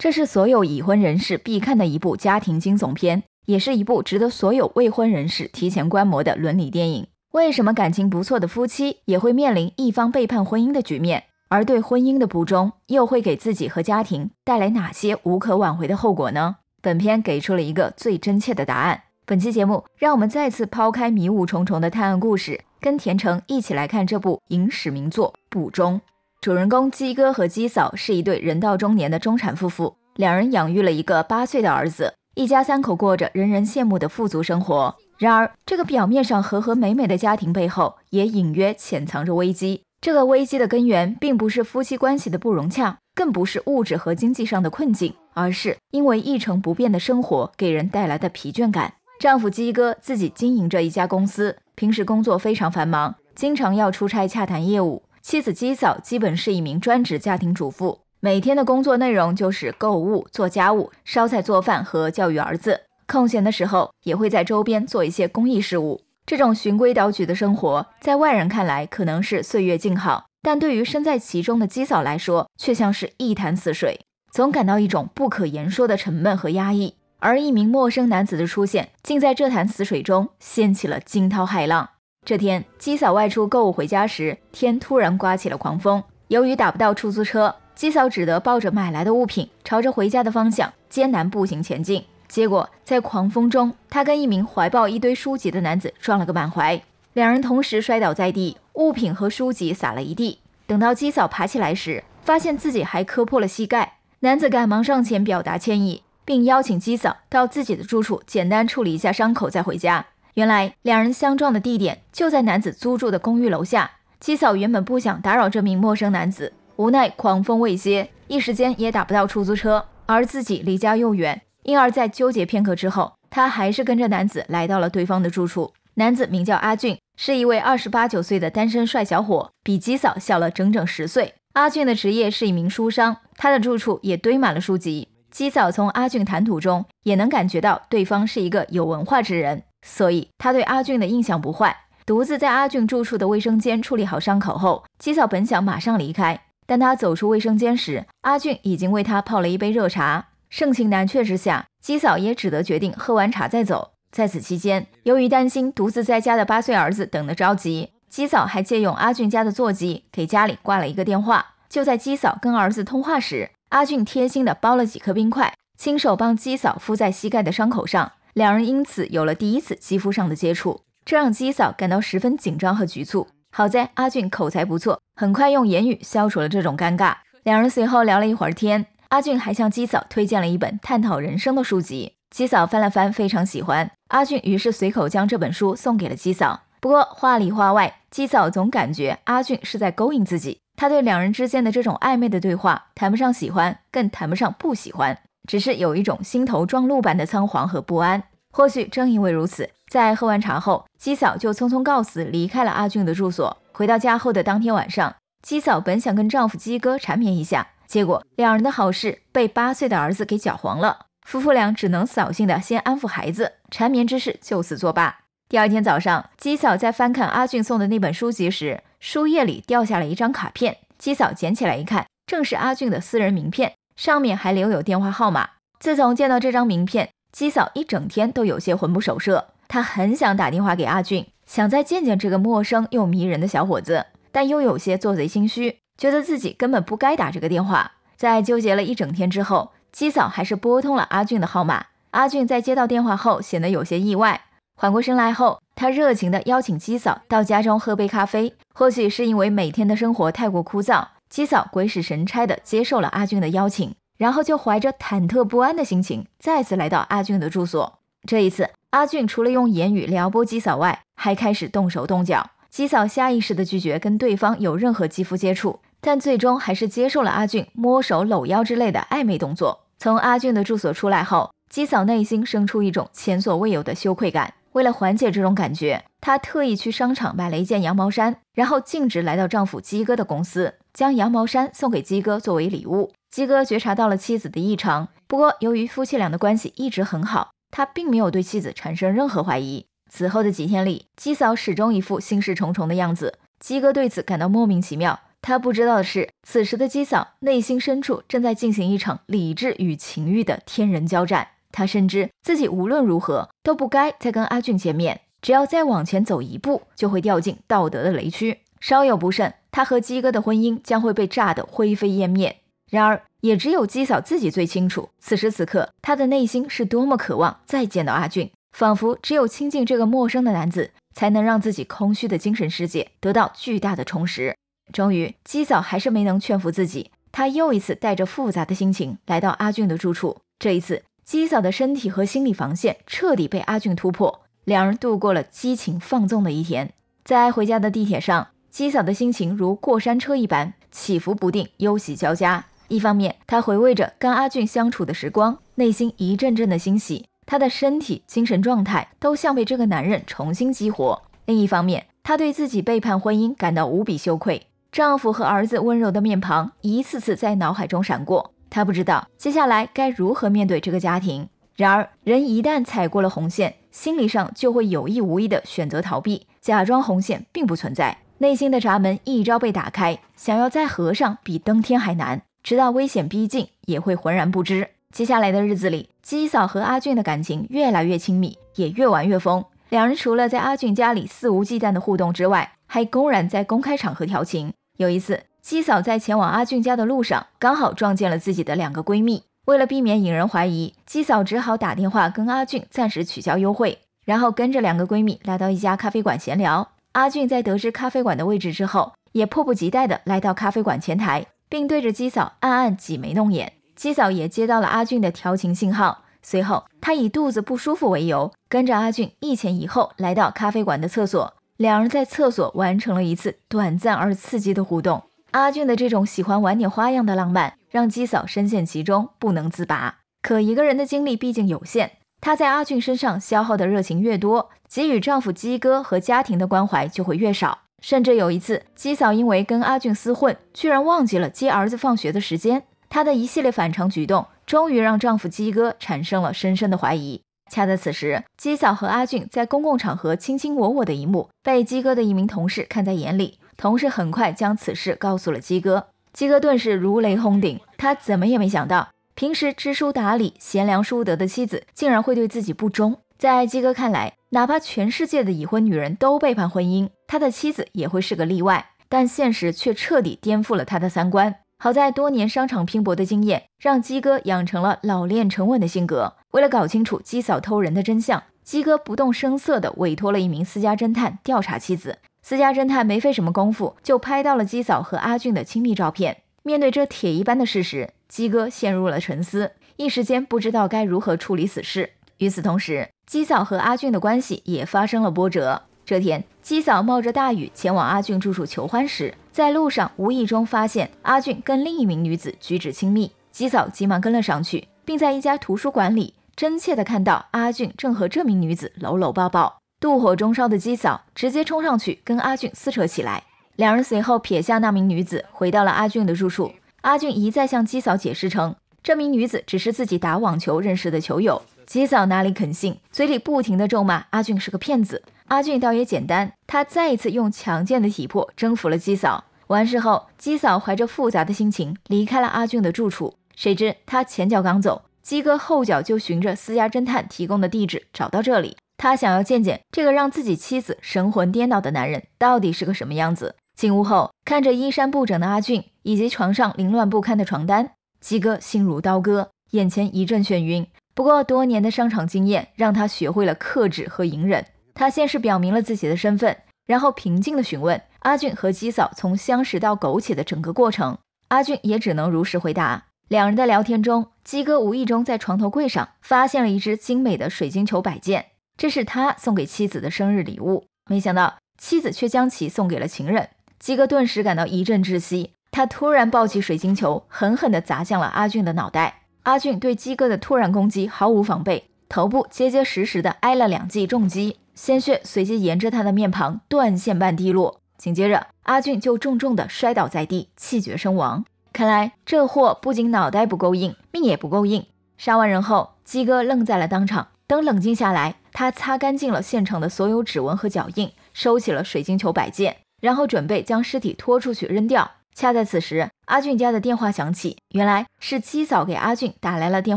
这是所有已婚人士必看的一部家庭惊悚片，也是一部值得所有未婚人士提前观摩的伦理电影。为什么感情不错的夫妻也会面临一方背叛婚姻的局面？而对婚姻的不忠又会给自己和家庭带来哪些无可挽回的后果呢？本片给出了一个最真切的答案。本期节目，让我们再次抛开迷雾重重的探案故事，跟田橙一起来看这部影史名作《不忠》。主人公鸡哥和鸡嫂是一对人到中年的中产夫妇，两人养育了一个八岁的儿子，一家三口过着人人羡慕的富足生活。然而，这个表面上和和美美的家庭背后，也隐约潜藏着危机。这个危机的根源，并不是夫妻关系的不融洽，更不是物质和经济上的困境，而是因为一成不变的生活给人带来的疲倦感。丈夫鸡哥自己经营着一家公司，平时工作非常繁忙，经常要出差洽谈业务。妻子姬嫂基本是一名专职家庭主妇，每天的工作内容就是购物、做家务、烧菜做饭和教育儿子。空闲的时候，也会在周边做一些公益事务。这种循规蹈矩的生活，在外人看来可能是岁月静好，但对于身在其中的姬嫂来说，却像是一潭死水，总感到一种不可言说的沉闷和压抑。而一名陌生男子的出现，竟在这潭死水中掀起了惊涛骇浪。这天，鸡嫂外出购物回家时，天突然刮起了狂风。由于打不到出租车，鸡嫂只得抱着买来的物品，朝着回家的方向艰难步行前进。结果，在狂风中，她跟一名怀抱一堆书籍的男子撞了个满怀，两人同时摔倒在地，物品和书籍洒了一地。等到鸡嫂爬起来时，发现自己还磕破了膝盖。男子赶忙上前表达歉意，并邀请鸡嫂到自己的住处简单处理一下伤口，再回家。原来两人相撞的地点就在男子租住的公寓楼下。七嫂原本不想打扰这名陌生男子，无奈狂风未歇，一时间也打不到出租车，而自己离家又远，因而，在纠结片刻之后，她还是跟着男子来到了对方的住处。男子名叫阿俊，是一位二十八九岁的单身帅小伙，比七嫂小了整整十岁。阿俊的职业是一名书商，他的住处也堆满了书籍。七嫂从阿俊谈吐中也能感觉到对方是一个有文化之人。所以他对阿俊的印象不坏。独自在阿俊住处的卫生间处理好伤口后，鸡嫂本想马上离开，但她走出卫生间时，阿俊已经为她泡了一杯热茶。盛情难却之下，鸡嫂也只得决定喝完茶再走。在此期间，由于担心独自在家的八岁儿子等得着急，鸡嫂还借用阿俊家的座机给家里挂了一个电话。就在鸡嫂跟儿子通话时，阿俊贴心地包了几颗冰块，亲手帮鸡嫂敷在膝盖的伤口上。两人因此有了第一次肌肤上的接触，这让姬嫂感到十分紧张和局促。好在阿俊口才不错，很快用言语消除了这种尴尬。两人随后聊了一会儿天，阿俊还向姬嫂推荐了一本探讨人生的书籍。姬嫂翻了翻，非常喜欢。阿俊于是随口将这本书送给了姬嫂。不过话里话外，姬嫂总感觉阿俊是在勾引自己。他对两人之间的这种暧昧的对话，谈不上喜欢，更谈不上不喜欢。只是有一种心头撞鹿般的仓皇和不安。或许正因为如此，在喝完茶后，姬嫂就匆匆告辞，离开了阿俊的住所。回到家后的当天晚上，姬嫂本想跟丈夫鸡哥缠绵一下，结果两人的好事被八岁的儿子给搅黄了。夫妇俩只能扫兴的先安抚孩子，缠绵之事就此作罢。第二天早上，姬嫂在翻看阿俊送的那本书籍时，书页里掉下了一张卡片。姬嫂捡起来一看，正是阿俊的私人名片。上面还留有电话号码。自从见到这张名片，姬嫂一整天都有些魂不守舍。她很想打电话给阿俊，想再见见这个陌生又迷人的小伙子，但又有些做贼心虚，觉得自己根本不该打这个电话。在纠结了一整天之后，姬嫂还是拨通了阿俊的号码。阿俊在接到电话后显得有些意外，缓过神来后，他热情地邀请姬嫂到家中喝杯咖啡。或许是因为每天的生活太过枯燥。姬嫂鬼使神差地接受了阿俊的邀请，然后就怀着忐忑不安的心情再次来到阿俊的住所。这一次，阿俊除了用言语撩拨姬嫂外，还开始动手动脚。姬嫂下意识地拒绝跟对方有任何肌肤接触，但最终还是接受了阿俊摸手搂腰之类的暧昧动作。从阿俊的住所出来后，姬嫂内心生出一种前所未有的羞愧感。为了缓解这种感觉，她特意去商场买了一件羊毛衫，然后径直来到丈夫鸡哥的公司，将羊毛衫送给鸡哥作为礼物。鸡哥觉察到了妻子的异常，不过由于夫妻俩的关系一直很好，他并没有对妻子产生任何怀疑。此后的几天里，鸡嫂始终一副心事重重的样子。鸡哥对此感到莫名其妙。他不知道的是，此时的鸡嫂内心深处正在进行一场理智与情欲的天人交战。他深知自己无论如何都不该再跟阿俊见面。只要再往前走一步，就会掉进道德的雷区，稍有不慎，她和鸡哥的婚姻将会被炸得灰飞烟灭。然而，也只有鸡嫂自己最清楚，此时此刻她的内心是多么渴望再见到阿俊，仿佛只有亲近这个陌生的男子，才能让自己空虚的精神世界得到巨大的充实。终于，鸡嫂还是没能劝服自己，她又一次带着复杂的心情来到阿俊的住处。这一次，鸡嫂的身体和心理防线彻底被阿俊突破。两人度过了激情放纵的一天，在回家的地铁上，姬嫂的心情如过山车一般起伏不定，忧喜交加。一方面，她回味着跟阿俊相处的时光，内心一阵阵的欣喜，她的身体、精神状态都像被这个男人重新激活；另一方面，她对自己背叛婚姻感到无比羞愧，丈夫和儿子温柔的面庞一次次在脑海中闪过，她不知道接下来该如何面对这个家庭。然而，人一旦踩过了红线。心理上就会有意无意的选择逃避，假装红线并不存在，内心的闸门一朝被打开，想要再合上比登天还难。直到危险逼近，也会浑然不知。接下来的日子里，姬嫂和阿俊的感情越来越亲密，也越玩越疯。两人除了在阿俊家里肆无忌惮的互动之外，还公然在公开场合调情。有一次，姬嫂在前往阿俊家的路上，刚好撞见了自己的两个闺蜜。为了避免引人怀疑，鸡嫂只好打电话跟阿俊暂时取消优惠，然后跟着两个闺蜜来到一家咖啡馆闲聊。阿俊在得知咖啡馆的位置之后，也迫不及待的来到咖啡馆前台，并对着鸡嫂暗暗挤眉弄眼。鸡嫂也接到了阿俊的调情信号，随后她以肚子不舒服为由，跟着阿俊一前一后来到咖啡馆的厕所，两人在厕所完成了一次短暂而刺激的互动。阿俊的这种喜欢玩点花样的浪漫。让姬嫂深陷其中不能自拔。可一个人的精力毕竟有限，她在阿俊身上消耗的热情越多，给予丈夫鸡哥和家庭的关怀就会越少。甚至有一次，姬嫂因为跟阿俊厮混，居然忘记了接儿子放学的时间。她的一系列反常举动，终于让丈夫鸡哥产生了深深的怀疑。恰在此时，姬嫂和阿俊在公共场合卿卿我我的一幕，被鸡哥的一名同事看在眼里。同事很快将此事告诉了鸡哥。鸡哥顿时如雷轰顶，他怎么也没想到，平时知书达理、贤良淑德的妻子，竟然会对自己不忠。在鸡哥看来，哪怕全世界的已婚女人都背叛婚姻，他的妻子也会是个例外。但现实却彻底颠覆了他的三观。好在多年商场拼搏的经验，让鸡哥养成了老练沉稳的性格。为了搞清楚鸡嫂偷人的真相，鸡哥不动声色的委托了一名私家侦探调查妻子。私家侦探没费什么功夫，就拍到了鸡嫂和阿俊的亲密照片。面对这铁一般的事实，鸡哥陷入了沉思，一时间不知道该如何处理此事。与此同时，鸡嫂和阿俊的关系也发生了波折。这天，鸡嫂冒着大雨前往阿俊住处求欢时，在路上无意中发现阿俊跟另一名女子举止亲密，鸡嫂急忙跟了上去，并在一家图书馆里。真切的看到阿俊正和这名女子搂搂抱抱，妒火中烧的姬嫂直接冲上去跟阿俊撕扯起来。两人随后撇下那名女子，回到了阿俊的住处。阿俊一再向姬嫂解释称，这名女子只是自己打网球认识的球友。姬嫂哪里肯信，嘴里不停的咒骂阿俊是个骗子。阿俊倒也简单，他再一次用强健的体魄征服了姬嫂。完事后，姬嫂怀着复杂的心情离开了阿俊的住处。谁知他前脚刚走。鸡哥后脚就循着私家侦探提供的地址找到这里，他想要见见这个让自己妻子神魂颠倒的男人到底是个什么样子。进屋后，看着衣衫不整的阿俊以及床上凌乱不堪的床单，鸡哥心如刀割，眼前一阵眩晕。不过多年的商场经验让他学会了克制和隐忍。他先是表明了自己的身份，然后平静地询问阿俊和鸡嫂从相识到苟且的整个过程。阿俊也只能如实回答。两人的聊天中，鸡哥无意中在床头柜上发现了一只精美的水晶球摆件，这是他送给妻子的生日礼物。没想到妻子却将其送给了情人，鸡哥顿时感到一阵窒息。他突然抱起水晶球，狠狠地砸向了阿俊的脑袋。阿俊对鸡哥的突然攻击毫无防备，头部结结实实的挨了两记重击，鲜血随即沿着他的面庞断线般滴落。紧接着，阿俊就重重地摔倒在地，气绝身亡。看来这货不仅脑袋不够硬，命也不够硬。杀完人后，鸡哥愣在了当场。等冷静下来，他擦干净了现场的所有指纹和脚印，收起了水晶球摆件，然后准备将尸体拖出去扔掉。恰在此时，阿俊家的电话响起，原来是鸡嫂给阿俊打来了电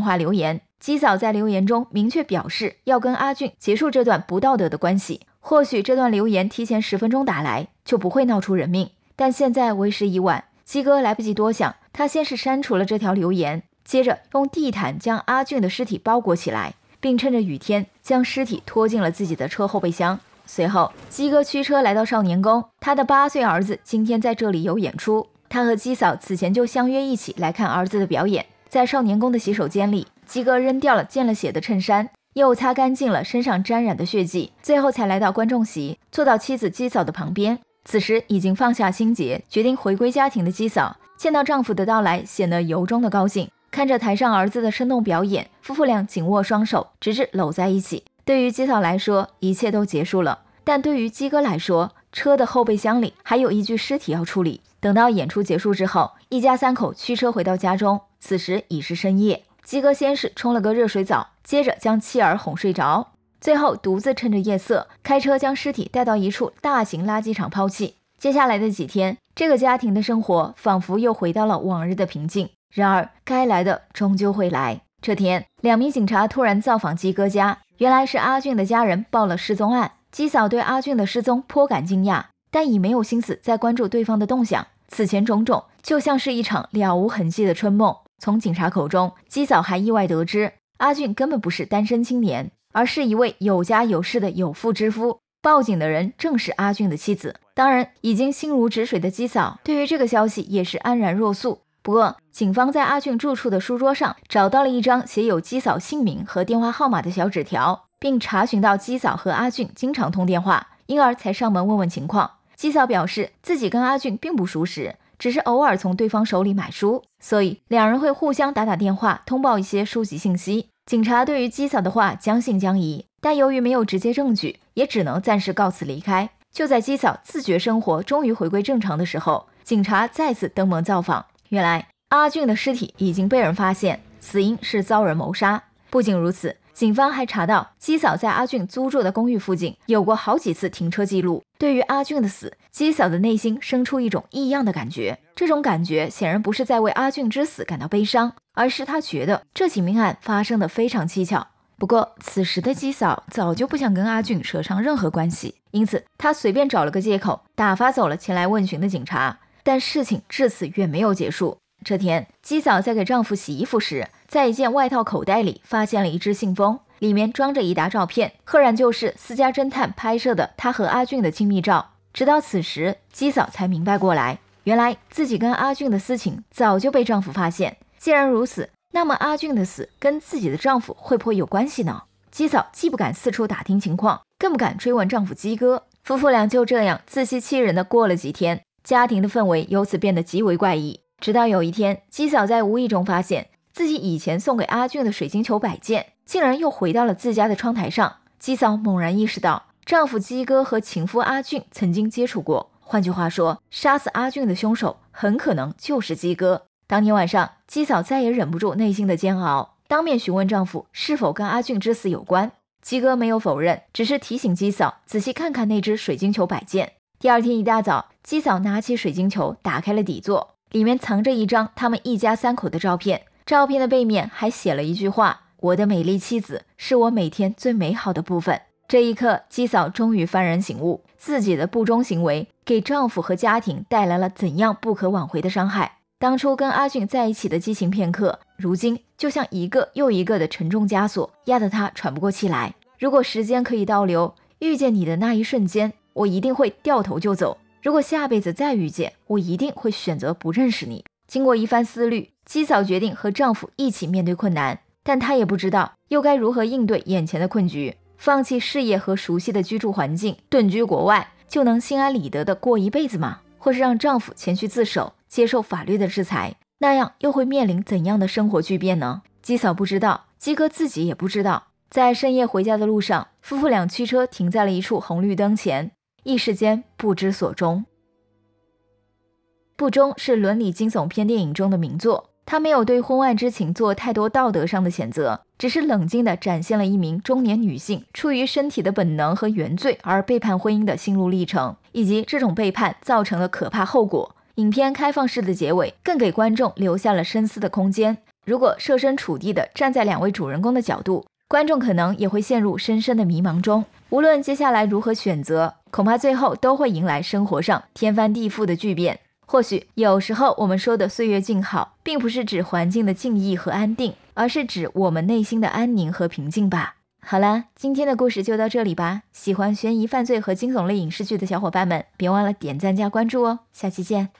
话留言。鸡嫂在留言中明确表示要跟阿俊结束这段不道德的关系。或许这段留言提前十分钟打来，就不会闹出人命。但现在为时已晚。鸡哥来不及多想，他先是删除了这条留言，接着用地毯将阿俊的尸体包裹起来，并趁着雨天将尸体拖进了自己的车后备箱。随后，鸡哥驱车来到少年宫，他的八岁儿子今天在这里有演出，他和鸡嫂此前就相约一起来看儿子的表演。在少年宫的洗手间里，鸡哥扔掉了溅了血的衬衫，又擦干净了身上沾染的血迹，最后才来到观众席，坐到妻子鸡嫂的旁边。此时已经放下心结，决定回归家庭的鸡嫂见到丈夫的到来，显得由衷的高兴。看着台上儿子的生动表演，夫妇俩紧握双手，直至搂在一起。对于鸡嫂来说，一切都结束了；但对于鸡哥来说，车的后备箱里还有一具尸体要处理。等到演出结束之后，一家三口驱车回到家中，此时已是深夜。鸡哥先是冲了个热水澡，接着将妻儿哄睡着。最后，独自趁着夜色开车将尸体带到一处大型垃圾场抛弃。接下来的几天，这个家庭的生活仿佛又回到了往日的平静。然而，该来的终究会来。这天，两名警察突然造访鸡哥家，原来是阿俊的家人报了失踪案。鸡嫂对阿俊的失踪颇感惊讶，但已没有心思再关注对方的动向。此前种种，就像是一场了无痕迹的春梦。从警察口中，鸡嫂还意外得知，阿俊根本不是单身青年。而是一位有家有室的有妇之夫。报警的人正是阿俊的妻子。当然，已经心如止水的姬嫂对于这个消息也是安然若素。不过，警方在阿俊住处的书桌上找到了一张写有姬嫂姓名和电话号码的小纸条，并查询到姬嫂和阿俊经常通电话，因而才上门问问情况。姬嫂表示自己跟阿俊并不熟识，只是偶尔从对方手里买书，所以两人会互相打打电话，通报一些书籍信息。警察对于姬嫂的话将信将疑，但由于没有直接证据，也只能暂时告辞离开。就在姬嫂自觉生活终于回归正常的时候，警察再次登门造访。原来阿俊的尸体已经被人发现，死因是遭人谋杀。不仅如此。警方还查到，姬嫂在阿俊租住的公寓附近有过好几次停车记录。对于阿俊的死，姬嫂的内心生出一种异样的感觉，这种感觉显然不是在为阿俊之死感到悲伤，而是她觉得这起命案发生的非常蹊跷。不过，此时的姬嫂早就不想跟阿俊扯上任何关系，因此她随便找了个借口，打发走了前来问询的警察。但事情至此远没有结束。这天，姬嫂在给丈夫洗衣服时，在一件外套口袋里发现了一只信封，里面装着一沓照片，赫然就是私家侦探拍摄的她和阿俊的亲密照。直到此时，姬嫂才明白过来，原来自己跟阿俊的私情早就被丈夫发现。既然如此，那么阿俊的死跟自己的丈夫会不会有关系呢？姬嫂既不敢四处打听情况，更不敢追问丈夫鸡哥。夫妇俩就这样自欺欺人的过了几天，家庭的氛围由此变得极为怪异。直到有一天，鸡嫂在无意中发现自己以前送给阿俊的水晶球摆件，竟然又回到了自家的窗台上。鸡嫂猛然意识到，丈夫鸡哥和情夫阿俊曾经接触过。换句话说，杀死阿俊的凶手很可能就是鸡哥。当天晚上，鸡嫂再也忍不住内心的煎熬，当面询问丈夫是否跟阿俊之死有关。鸡哥没有否认，只是提醒鸡嫂仔细看看那只水晶球摆件。第二天一大早，鸡嫂拿起水晶球，打开了底座。里面藏着一张他们一家三口的照片，照片的背面还写了一句话：“我的美丽妻子是我每天最美好的部分。”这一刻，姬嫂终于幡然醒悟，自己的不忠行为给丈夫和家庭带来了怎样不可挽回的伤害。当初跟阿俊在一起的激情片刻，如今就像一个又一个的沉重枷锁，压得她喘不过气来。如果时间可以倒流，遇见你的那一瞬间，我一定会掉头就走。如果下辈子再遇见，我一定会选择不认识你。经过一番思虑，鸡嫂决定和丈夫一起面对困难，但她也不知道又该如何应对眼前的困局。放弃事业和熟悉的居住环境，遁居国外，就能心安理得的过一辈子吗？或是让丈夫前去自首，接受法律的制裁，那样又会面临怎样的生活巨变呢？鸡嫂不知道，鸡哥自己也不知道。在深夜回家的路上，夫妇俩驱车停在了一处红绿灯前。一时间不知所终。不忠是伦理惊悚片电影中的名作，他没有对婚外之情做太多道德上的谴责，只是冷静地展现了一名中年女性出于身体的本能和原罪而背叛婚姻的心路历程，以及这种背叛造成的可怕后果。影片开放式的结尾更给观众留下了深思的空间。如果设身处地地站在两位主人公的角度，观众可能也会陷入深深的迷茫中，无论接下来如何选择。恐怕最后都会迎来生活上天翻地覆的巨变。或许有时候我们说的岁月静好，并不是指环境的静逸和安定，而是指我们内心的安宁和平静吧。好啦，今天的故事就到这里吧。喜欢悬疑、犯罪和惊悚类影视剧的小伙伴们，别忘了点赞加关注哦。下期见。